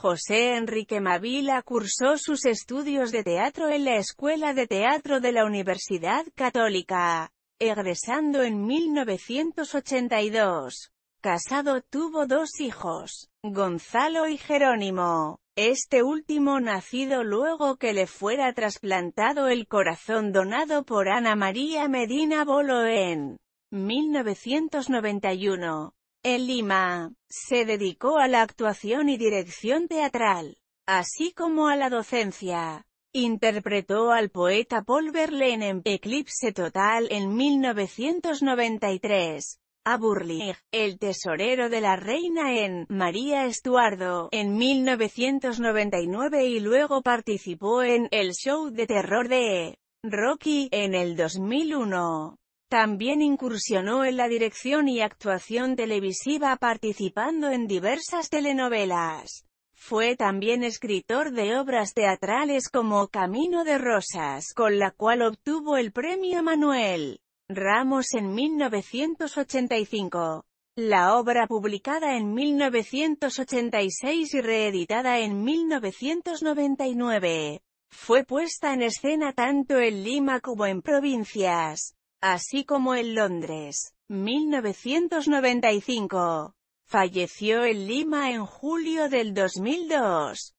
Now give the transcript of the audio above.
José Enrique Mavila cursó sus estudios de teatro en la Escuela de Teatro de la Universidad Católica, egresando en 1982. Casado tuvo dos hijos, Gonzalo y Jerónimo. Este último nacido luego que le fuera trasplantado el corazón donado por Ana María Medina Bolo en 1991. En Lima, se dedicó a la actuación y dirección teatral, así como a la docencia. Interpretó al poeta Paul Verlaine en Eclipse Total en 1993, a Burling, el tesorero de la reina en María Estuardo en 1999 y luego participó en El show de terror de Rocky en el 2001. También incursionó en la dirección y actuación televisiva participando en diversas telenovelas. Fue también escritor de obras teatrales como Camino de Rosas, con la cual obtuvo el premio Manuel Ramos en 1985. La obra publicada en 1986 y reeditada en 1999, fue puesta en escena tanto en Lima como en provincias así como en Londres, 1995. Falleció en Lima en julio del 2002.